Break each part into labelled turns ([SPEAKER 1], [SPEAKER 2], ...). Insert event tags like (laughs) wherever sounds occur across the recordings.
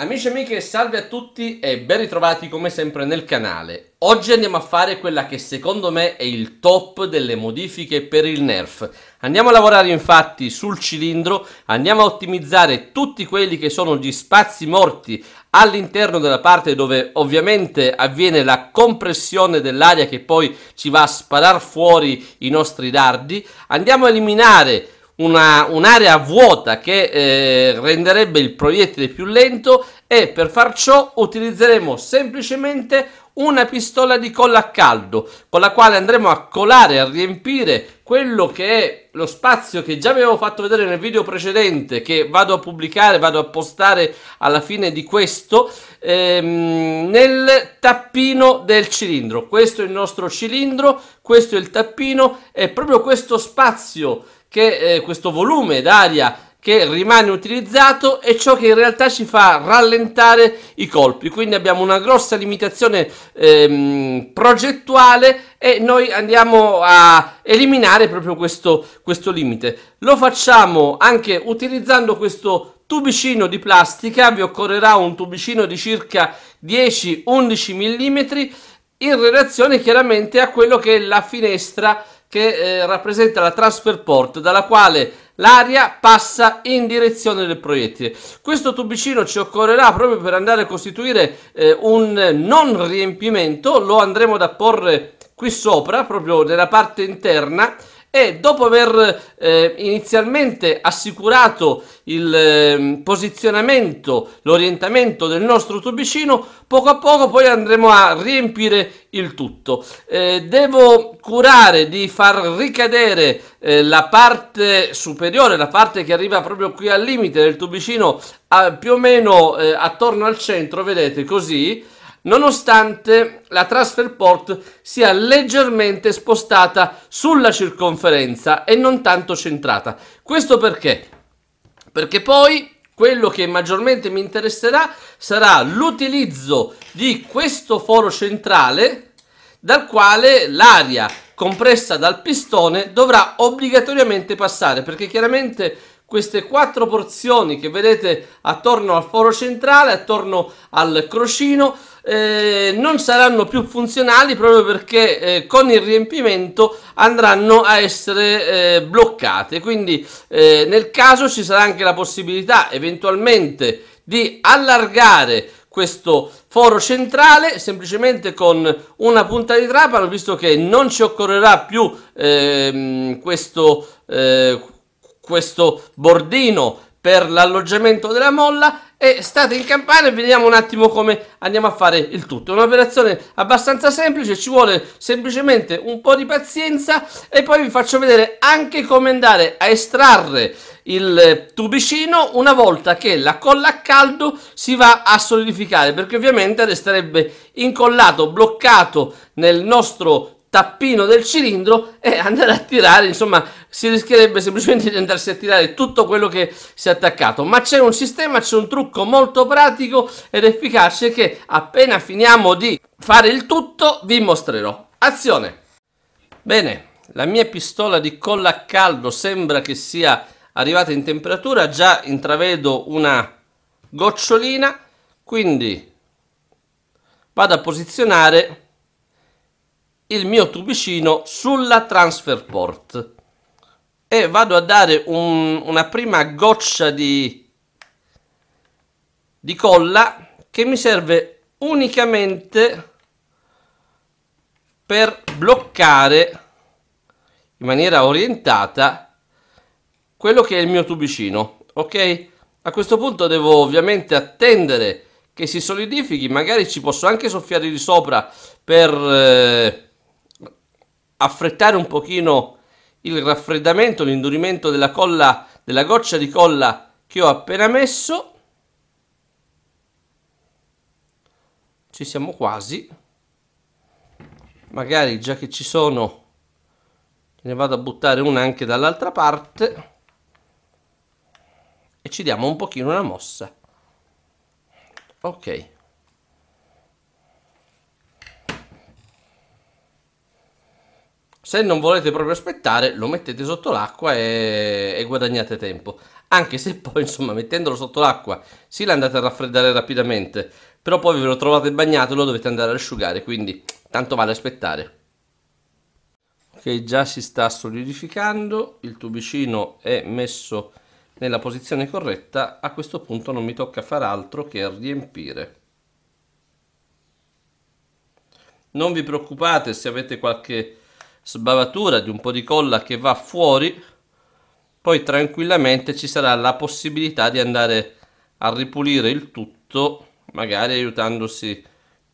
[SPEAKER 1] Amici e amiche, salve a tutti e ben ritrovati come sempre nel canale. Oggi andiamo a fare quella che secondo me è il top delle modifiche per il nerf. Andiamo a lavorare infatti sul cilindro, andiamo a ottimizzare tutti quelli che sono gli spazi morti all'interno della parte dove ovviamente avviene la compressione dell'aria che poi ci va a sparar fuori i nostri dardi. Andiamo a eliminare una, un'area vuota che eh, renderebbe il proiettile più lento e per far ciò utilizzeremo semplicemente una pistola di colla a caldo con la quale andremo a colare, a riempire quello che è lo spazio che già avevo fatto vedere nel video precedente che vado a pubblicare, vado a postare alla fine di questo ehm, nel tappino del cilindro questo è il nostro cilindro, questo è il tappino e proprio questo spazio che eh, questo volume d'aria che rimane utilizzato è ciò che in realtà ci fa rallentare i colpi quindi abbiamo una grossa limitazione ehm, progettuale e noi andiamo a eliminare proprio questo, questo limite lo facciamo anche utilizzando questo tubicino di plastica vi occorrerà un tubicino di circa 10-11 mm in relazione chiaramente a quello che è la finestra che eh, rappresenta la transfer port dalla quale l'aria passa in direzione del proiettile. Questo tubicino ci occorrerà proprio per andare a costituire eh, un non riempimento, lo andremo ad apporre qui sopra, proprio nella parte interna, e dopo aver eh, inizialmente assicurato il eh, posizionamento, l'orientamento del nostro tubicino, poco a poco poi andremo a riempire il tutto. Eh, devo curare di far ricadere eh, la parte superiore, la parte che arriva proprio qui al limite del tubicino, a, più o meno eh, attorno al centro, vedete così nonostante la transfer port sia leggermente spostata sulla circonferenza e non tanto centrata. Questo perché? Perché poi quello che maggiormente mi interesserà sarà l'utilizzo di questo foro centrale dal quale l'aria compressa dal pistone dovrà obbligatoriamente passare perché chiaramente queste quattro porzioni che vedete attorno al foro centrale, attorno al crocino, eh, non saranno più funzionali proprio perché eh, con il riempimento andranno a essere eh, bloccate. Quindi eh, nel caso ci sarà anche la possibilità eventualmente di allargare questo foro centrale semplicemente con una punta di trapano visto che non ci occorrerà più ehm, questo, eh, questo bordino per l'alloggiamento della molla e state in campana e vediamo un attimo come andiamo a fare il tutto. È un'operazione abbastanza semplice, ci vuole semplicemente un po' di pazienza e poi vi faccio vedere anche come andare a estrarre il tubicino una volta che la colla a caldo si va a solidificare perché ovviamente resterebbe incollato, bloccato nel nostro tappino del cilindro e andare a tirare, insomma, si rischierebbe semplicemente di andarsi a tirare tutto quello che si è attaccato. Ma c'è un sistema, c'è un trucco molto pratico ed efficace che appena finiamo di fare il tutto vi mostrerò. Azione! Bene, la mia pistola di colla a caldo sembra che sia arrivata in temperatura, già intravedo una gocciolina, quindi vado a posizionare il mio tubicino sulla transfer port e vado a dare un, una prima goccia di, di colla che mi serve unicamente per bloccare in maniera orientata quello che è il mio tubicino ok a questo punto devo ovviamente attendere che si solidifichi magari ci posso anche soffiare di sopra per eh, affrettare un pochino il raffreddamento, l'indurimento della colla, della goccia di colla che ho appena messo. Ci siamo quasi. Magari già che ci sono ne vado a buttare una anche dall'altra parte e ci diamo un pochino una mossa. Ok. Se non volete proprio aspettare, lo mettete sotto l'acqua e, e guadagnate tempo. Anche se poi, (laughs) insomma, mettendolo sotto l'acqua, sì, l'andate a raffreddare rapidamente, però poi ve lo trovate bagnato e lo dovete andare ad asciugare, quindi tanto vale aspettare. Ok, già si sta solidificando, il tubicino è messo nella posizione corretta, a questo punto non mi tocca far altro che riempire. Non vi preoccupate se avete qualche sbavatura di un po' di colla che va fuori, poi tranquillamente ci sarà la possibilità di andare a ripulire il tutto, magari aiutandosi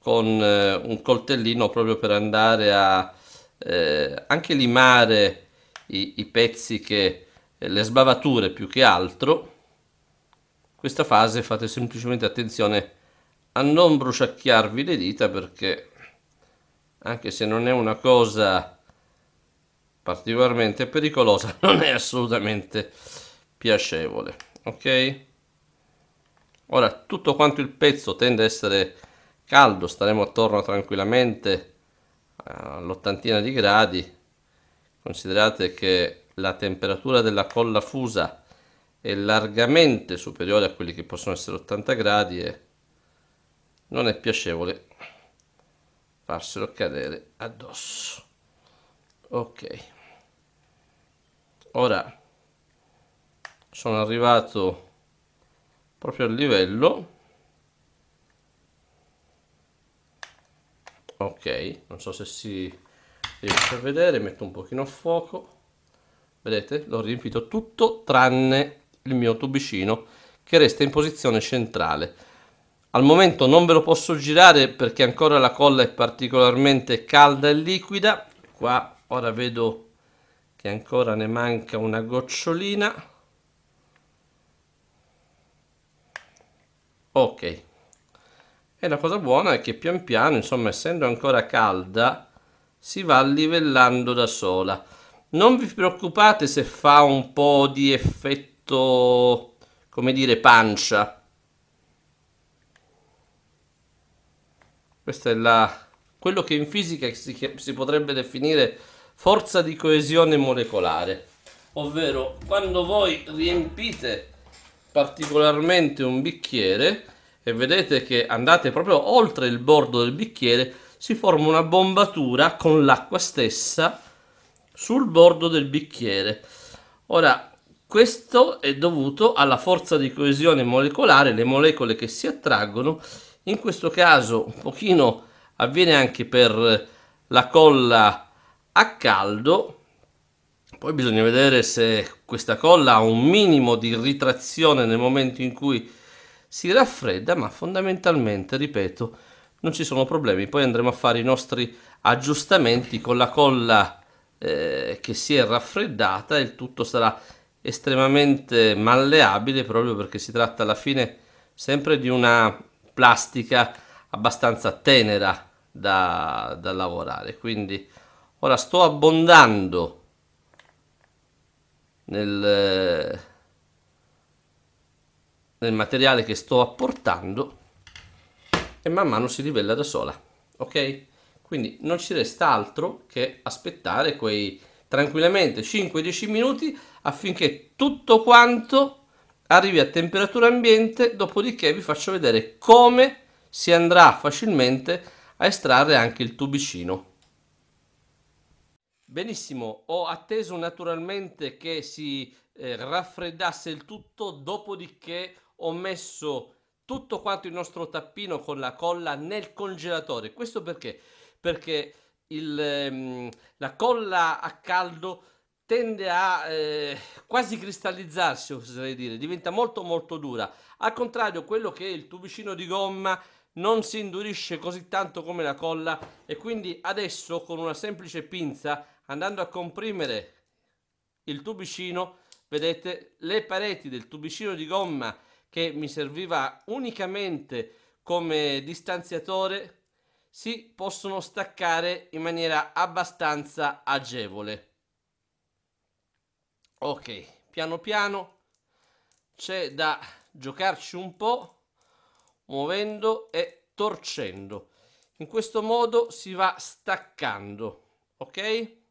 [SPEAKER 1] con eh, un coltellino proprio per andare a eh, anche limare i, i pezzi che eh, le sbavature più che altro questa fase fate semplicemente attenzione a non bruciacchiarvi le dita perché anche se non è una cosa particolarmente pericolosa (laughs) non è assolutamente piacevole ok ora tutto quanto il pezzo tende a essere caldo staremo attorno tranquillamente all'ottantina di gradi considerate che la temperatura della colla fusa è largamente superiore a quelli che possono essere 80 gradi e non è piacevole farselo cadere addosso ok ora sono arrivato proprio al livello ok non so se si riesce a vedere metto un pochino a fuoco vedete l'ho riempito tutto tranne il mio tubicino che resta in posizione centrale al momento non ve lo posso girare perché ancora la colla è particolarmente calda e liquida qua ora vedo che ancora ne manca una gocciolina ok e la cosa buona è che pian piano insomma essendo ancora calda si va livellando da sola non vi preoccupate se fa un po' di effetto come dire pancia questa è la quello che in fisica si, si potrebbe definire forza di coesione molecolare, ovvero quando voi riempite particolarmente un bicchiere e vedete che andate proprio oltre il bordo del bicchiere, si forma una bombatura con l'acqua stessa sul bordo del bicchiere. Ora, questo è dovuto alla forza di coesione molecolare, le molecole che si attraggono, in questo caso un pochino avviene anche per la colla a caldo poi bisogna vedere se questa colla ha un minimo di ritrazione nel momento in cui si raffredda ma fondamentalmente ripeto non ci sono problemi poi andremo a fare i nostri aggiustamenti con la colla eh, che si è raffreddata il tutto sarà estremamente malleabile proprio perché si tratta alla fine sempre di una plastica abbastanza tenera da, da lavorare quindi Ora sto abbondando nel, nel materiale che sto apportando e man mano si livella da sola, ok? Quindi non ci resta altro che aspettare quei tranquillamente 5-10 minuti affinché tutto quanto arrivi a temperatura ambiente, dopodiché vi faccio vedere come si andrà facilmente a estrarre anche il tubicino. Benissimo, ho atteso naturalmente che si eh, raffreddasse il tutto, dopodiché ho messo tutto quanto il nostro tappino con la colla nel congelatore. Questo perché? Perché il, ehm, la colla a caldo tende a eh, quasi cristallizzarsi, oserei dire, diventa molto molto dura. Al contrario, quello che è il tubicino di gomma non si indurisce così tanto come la colla e quindi adesso con una semplice pinza andando a comprimere il tubicino vedete le pareti del tubicino di gomma che mi serviva unicamente come distanziatore si possono staccare in maniera abbastanza agevole ok piano piano c'è da giocarci un po muovendo e torcendo in questo modo si va staccando ok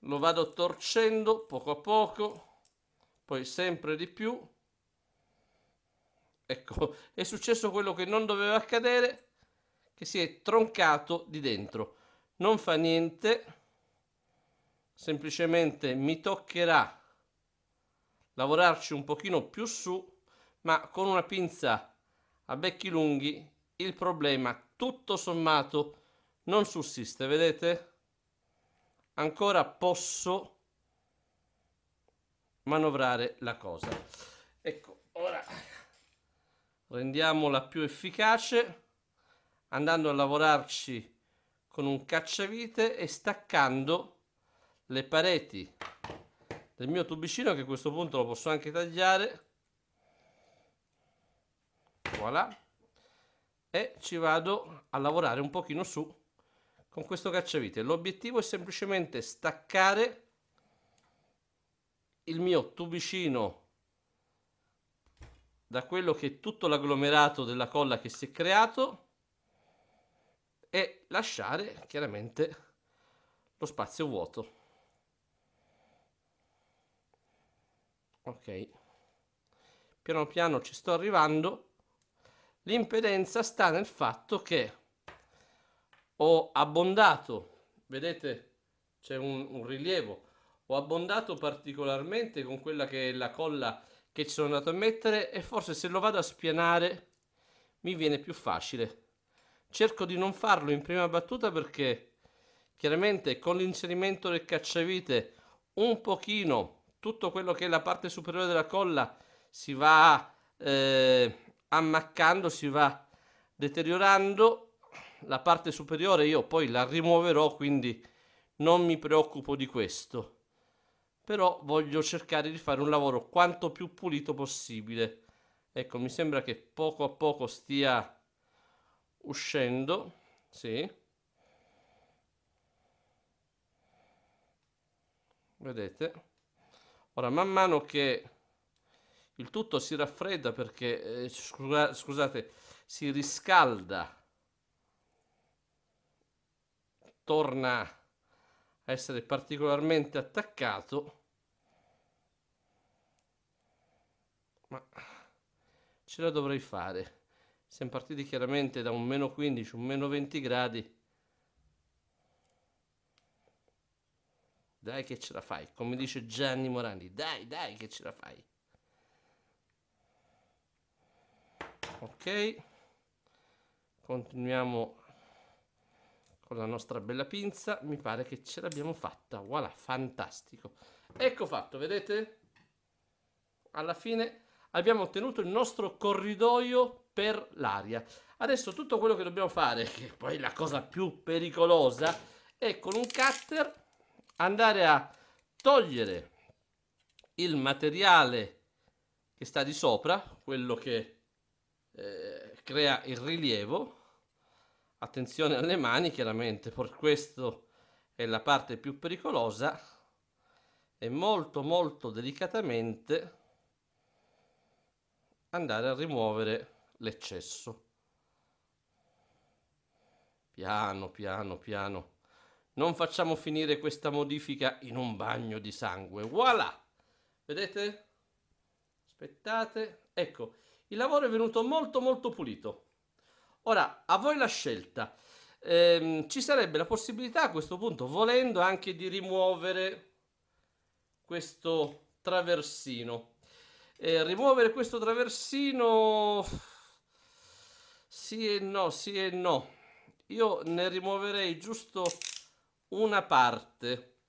[SPEAKER 1] lo vado torcendo poco a poco, poi sempre di più. Ecco, (laughs) è successo quello che non doveva accadere, che si è troncato di dentro. Non fa niente, semplicemente mi toccherà lavorarci un pochino più su, ma con una pinza a becchi lunghi il problema tutto sommato non sussiste, vedete? ancora posso manovrare la cosa. Ecco, ora rendiamola più efficace andando a lavorarci con un cacciavite e staccando le pareti del mio tubicino che a questo punto lo posso anche tagliare voilà e ci vado a lavorare un pochino su con questo cacciavite. L'obiettivo è semplicemente staccare il mio tubicino da quello che è tutto l'agglomerato della colla che si è creato e lasciare chiaramente lo spazio vuoto. Ok, piano piano ci sto arrivando. L'impedenza sta nel fatto che ho abbondato, vedete c'è un, un, rilievo, ho abbondato particolarmente con quella che è la colla che ci sono andato a mettere e forse se lo vado a spianare mi viene più facile. Cerco di non farlo in prima battuta perché chiaramente con l'inserimento del cacciavite un pochino tutto quello che è la parte superiore della colla si va eh, ammaccando, si va deteriorando la parte superiore io poi la rimuoverò, quindi non mi preoccupo di questo. Però voglio cercare di fare un lavoro quanto più pulito possibile. Ecco, mi sembra che poco a poco stia uscendo, sì. Vedete? Ora, man mano che il tutto si raffredda perché, eh, scusate, si riscalda torna a essere particolarmente attaccato ma ce la dovrei fare siamo partiti chiaramente da un meno 15 un meno 20 gradi dai che ce la fai come dice Gianni Morandi dai dai che ce la fai ok continuiamo con la nostra bella pinza mi pare che ce l'abbiamo fatta voilà fantastico ecco fatto vedete alla fine abbiamo ottenuto il nostro corridoio per l'aria adesso tutto quello che dobbiamo fare che è poi la cosa più pericolosa è con un cutter andare a togliere il materiale che sta di sopra quello che eh, crea il rilievo attenzione alle mani chiaramente per questo è la parte più pericolosa e molto molto delicatamente andare a rimuovere l'eccesso piano piano piano non facciamo finire questa modifica in un bagno di sangue voilà vedete aspettate ecco il lavoro è venuto molto molto pulito Ora, a voi la scelta. Ehm, ci sarebbe la possibilità a questo punto, volendo anche di rimuovere questo traversino. Eh, rimuovere questo traversino sì e no, sì e no. Io ne rimuoverei giusto una parte,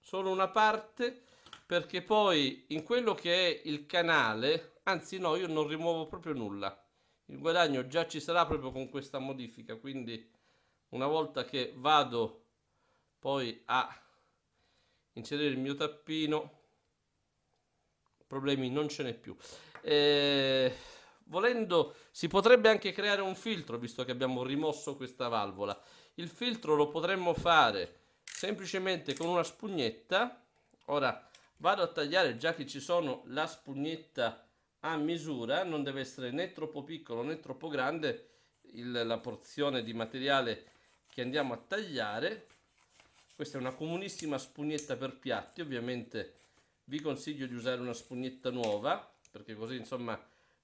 [SPEAKER 1] solo una parte, perché poi in quello che è il canale, anzi no, io non rimuovo proprio nulla il guadagno già ci sarà proprio con questa modifica quindi una volta che vado poi a inserire il mio tappino problemi non ce n'è più eh, volendo si potrebbe anche creare un filtro visto che abbiamo rimosso questa valvola il filtro lo potremmo fare semplicemente con una spugnetta ora vado a tagliare già che ci sono la spugnetta a misura, non deve essere né troppo piccolo né troppo grande il, la porzione di materiale che andiamo a tagliare. Questa è una comunissima spugnetta per piatti, ovviamente vi consiglio di usare una spugnetta nuova perché così insomma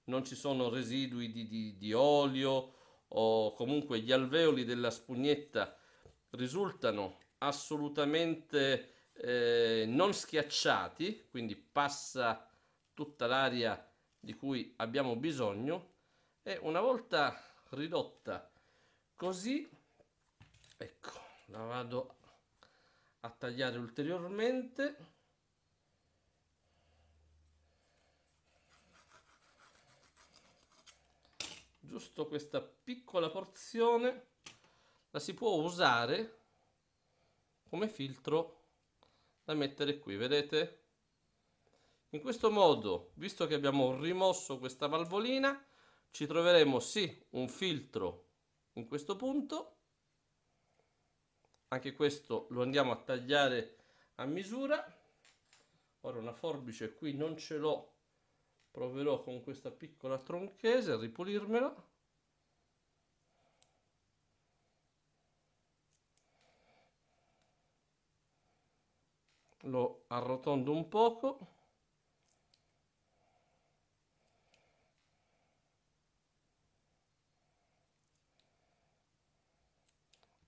[SPEAKER 1] non ci sono residui di, di, di olio o comunque gli alveoli della spugnetta risultano assolutamente eh, non schiacciati, quindi passa tutta l'aria di cui abbiamo bisogno e una volta ridotta così ecco la vado a tagliare ulteriormente giusto questa piccola porzione la si può usare come filtro da mettere qui vedete in questo modo, visto che abbiamo rimosso questa valvolina, ci troveremo sì un filtro in questo punto, anche questo lo andiamo a tagliare a misura, ora una forbice qui non ce l'ho, proverò con questa piccola tronchese a ripulirmelo, lo arrotondo un poco,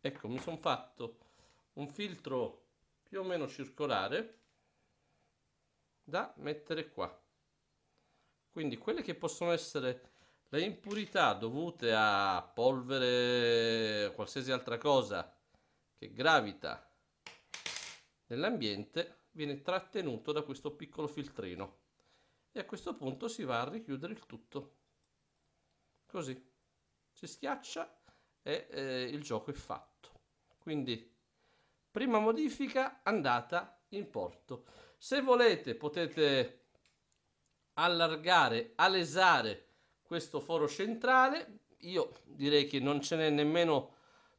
[SPEAKER 1] ecco mi sono fatto un filtro più o meno circolare da mettere qua quindi quelle che possono essere le impurità dovute a polvere o qualsiasi altra cosa che gravita nell'ambiente viene trattenuto da questo piccolo filtrino e a questo punto si va a richiudere il tutto così si schiaccia e eh, il gioco è fatto quindi prima modifica andata in porto. Se volete potete allargare, alesare questo foro centrale. Io direi che non ce n'è nemmeno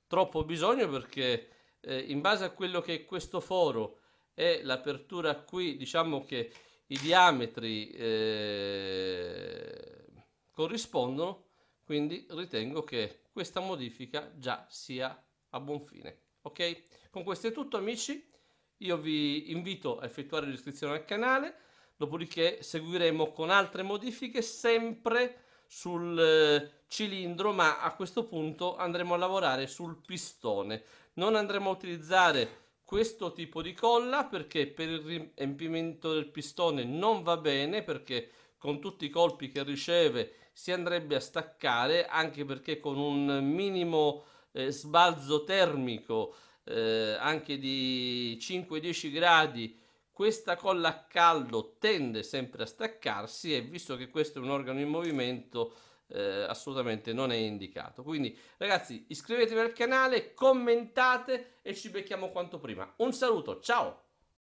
[SPEAKER 1] troppo bisogno perché eh, in base a quello che è questo foro e l'apertura qui diciamo che i diametri eh, corrispondono quindi ritengo che questa modifica già sia a buon fine. Ok? Con questo è tutto amici, io vi invito a effettuare l'iscrizione al canale, dopodiché seguiremo con altre modifiche sempre sul eh, cilindro, ma a questo punto andremo a lavorare sul pistone. Non andremo a utilizzare questo tipo di colla perché per il riempimento del pistone non va bene perché con tutti i colpi che riceve si andrebbe a staccare anche perché con un minimo eh, sbalzo termico eh, anche di 5-10 gradi, questa colla a caldo tende sempre a staccarsi e visto che questo è un organo in movimento eh, assolutamente non è indicato. Quindi ragazzi iscrivetevi al canale, commentate e ci becchiamo quanto prima. Un saluto, ciao!